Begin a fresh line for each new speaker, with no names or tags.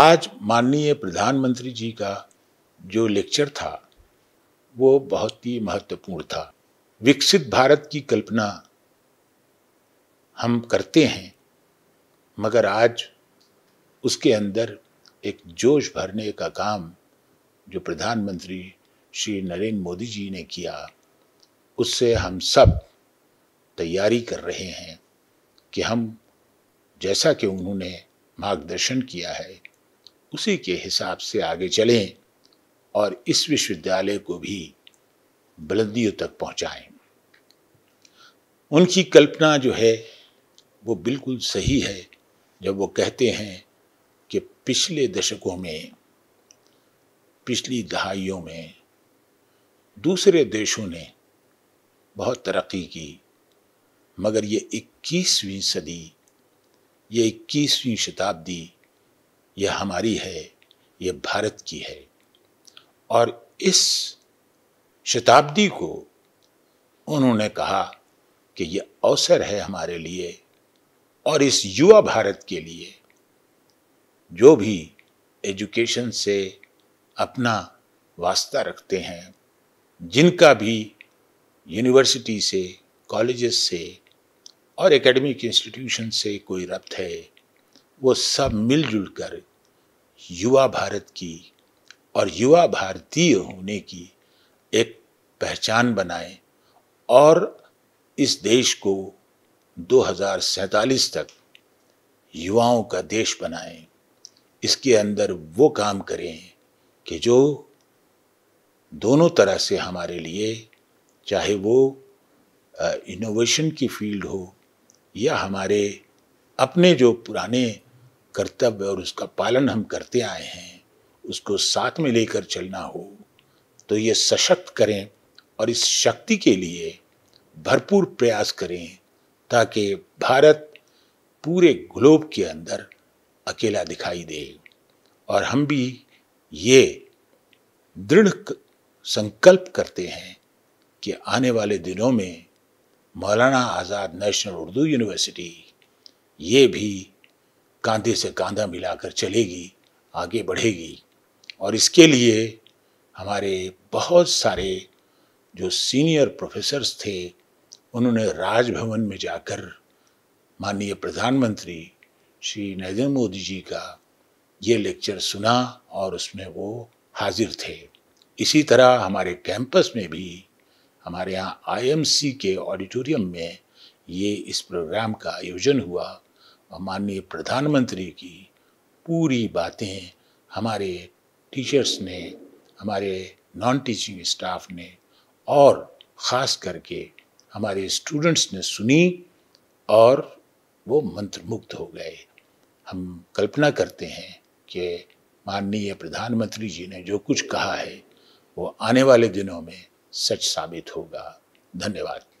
आज माननीय प्रधानमंत्री जी का जो लेक्चर था वो बहुत ही महत्वपूर्ण था विकसित भारत की कल्पना हम करते हैं मगर आज उसके अंदर एक जोश भरने का काम जो प्रधानमंत्री श्री नरेंद्र मोदी जी ने किया उससे हम सब तैयारी कर रहे हैं कि हम जैसा कि उन्होंने मार्गदर्शन किया है उसी के हिसाब से आगे चलें और इस विश्वविद्यालय को भी बुलंदियों तक पहुंचाएं। उनकी कल्पना जो है वो बिल्कुल सही है जब वो कहते हैं कि पिछले दशकों में पिछली दहाइयों में दूसरे देशों ने बहुत तरक्की की मगर ये 21वीं सदी ये 21वीं शताब्दी यह हमारी है ये भारत की है और इस शताब्दी को उन्होंने कहा कि ये अवसर है हमारे लिए और इस युवा भारत के लिए जो भी एजुकेशन से अपना वास्ता रखते हैं जिनका भी यूनिवर्सिटी से कॉलेजेस से और एकेडमिक इंस्टीट्यूशन से कोई रब्त है वो सब मिलजुल कर युवा भारत की और युवा भारतीय होने की एक पहचान बनाए और इस देश को दो तक युवाओं का देश बनाए इसके अंदर वो काम करें कि जो दोनों तरह से हमारे लिए चाहे वो इनोवेशन की फील्ड हो या हमारे अपने जो पुराने कर्तव्य और उसका पालन हम करते आए हैं उसको साथ में लेकर चलना हो तो ये सशक्त करें और इस शक्ति के लिए भरपूर प्रयास करें ताकि भारत पूरे ग्लोब के अंदर अकेला दिखाई दे और हम भी ये दृढ़ संकल्प करते हैं कि आने वाले दिनों में मौलाना आज़ाद नेशनल उर्दू यूनिवर्सिटी ये भी कांधे से कांधा मिलाकर चलेगी आगे बढ़ेगी और इसके लिए हमारे बहुत सारे जो सीनियर प्रोफेसर्स थे उन्होंने राजभवन में जाकर माननीय प्रधानमंत्री श्री नरेंद्र मोदी जी का ये लेक्चर सुना और उसमें वो हाजिर थे इसी तरह हमारे कैंपस में भी हमारे यहाँ आईएमसी के ऑडिटोरियम में ये इस प्रोग्राम का आयोजन हुआ और माननीय प्रधानमंत्री की पूरी बातें हमारे टीचर्स ने हमारे नॉन टीचिंग स्टाफ ने और ख़ास करके हमारे स्टूडेंट्स ने सुनी और वो मंत्रमुग्ध हो गए हम कल्पना करते हैं कि माननीय प्रधानमंत्री जी ने जो कुछ कहा है वो आने वाले दिनों में सच साबित होगा धन्यवाद